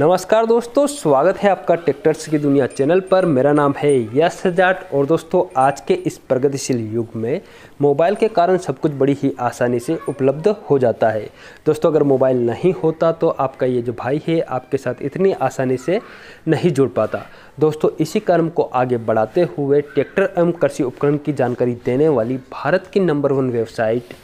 नमस्कार दोस्तों स्वागत है आपका ट्रैक्टर्स की दुनिया चैनल पर मेरा नाम है यश जाट और दोस्तों आज के इस प्रगतिशील युग में मोबाइल के कारण सब कुछ बड़ी ही आसानी से उपलब्ध हो जाता है दोस्तों अगर मोबाइल नहीं होता तो आपका ये जो भाई है आपके साथ इतनी आसानी से नहीं जुड़ पाता दोस्तों इसी कर्म को आगे बढ़ाते हुए ट्रैक्टर एवं कृषि उपकरण की जानकारी देने वाली भारत की number one website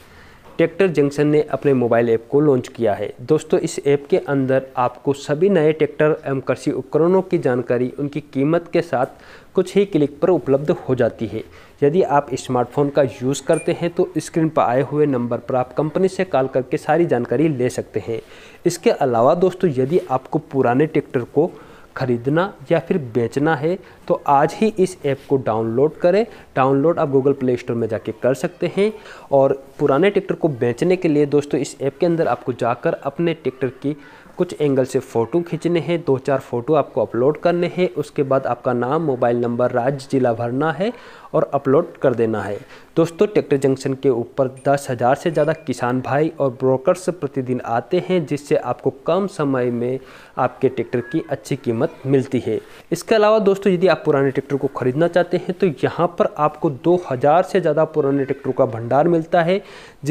tractor junction ने अपने मोबाइल ऐप को लॉन्च किया है दोस्तों इस ऐप के अंदर आपको सभी नए ट्रैक्टर एवं कृषि उपकरणों की जानकारी उनकी कीमत के साथ कुछ ही क्लिक पर उपलब्ध हो जाती है यदि आप स्मार्टफोन का यूज़ करते हैं तो स्क्रीन पर आए हुए नंबर पर आप कंपनी से कॉल करके सारी जानकारी ले सकते हैं इसके अलावा दोस्तों यदि आपको पुराने ट्रैक्टर को खरीदना या फिर बेचना है तो आज ही इस ऐप को डाउनलोड करें डाउनलोड आप गूगल प्ले स्टोर में जाके कर सकते हैं और पुराने ट्रैक्टर को बेचने के लिए दोस्तों इस ऐप के अंदर आपको जाकर अपने ट्रैक्टर की कुछ एंगल से फ़ोटो खींचने हैं दो चार फ़ोटो आपको अपलोड करने हैं उसके बाद आपका नाम मोबाइल नंबर राज्य ज़िला भरना है और अपलोड कर देना है दोस्तों ट्रैक्टर जंक्शन के ऊपर दस हज़ार से ज़्यादा किसान भाई और ब्रोकर्स प्रतिदिन आते हैं जिससे आपको कम समय में आपके ट्रैक्टर की अच्छी कीमत मिलती है इसके अलावा दोस्तों यदि आप पुराने ट्रैक्टर को ख़रीदना चाहते हैं तो यहाँ पर आपको दो हज़ार से ज़्यादा पुराने ट्रैक्टर का भंडार मिलता है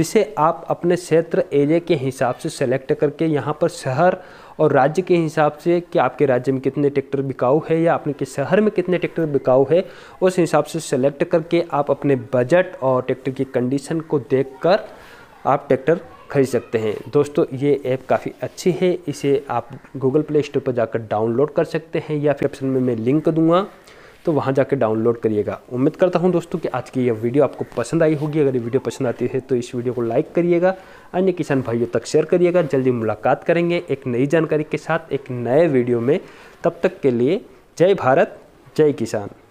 जिसे आप अपने क्षेत्र एरिया के हिसाब से सेलेक्ट करके यहाँ पर शहर पर और राज्य के हिसाब से कि आपके राज्य में कितने ट्रैक्टर बिकाऊ है या आपने के शहर में कितने ट्रैक्टर बिकाऊ है उस हिसाब से सेलेक्ट करके आप अपने बजट और ट्रैक्टर की कंडीशन को देखकर आप ट्रैक्टर खरीद सकते हैं दोस्तों ये ऐप काफ़ी अच्छी है इसे आप गूगल प्ले स्टोर पर जाकर डाउनलोड कर सकते हैं या फिर ऑप्शन में मैं लिंक दूंगा तो वहाँ जाकर डाउनलोड करिएगा उम्मीद करता हूँ दोस्तों कि आज की यह वीडियो आपको पसंद आई होगी अगर ये वीडियो पसंद आती है तो इस वीडियो को लाइक करिएगा अन्य किसान भाइयों तक शेयर करिएगा जल्दी मुलाकात करेंगे एक नई जानकारी के साथ एक नए वीडियो में तब तक के लिए जय भारत जय किसान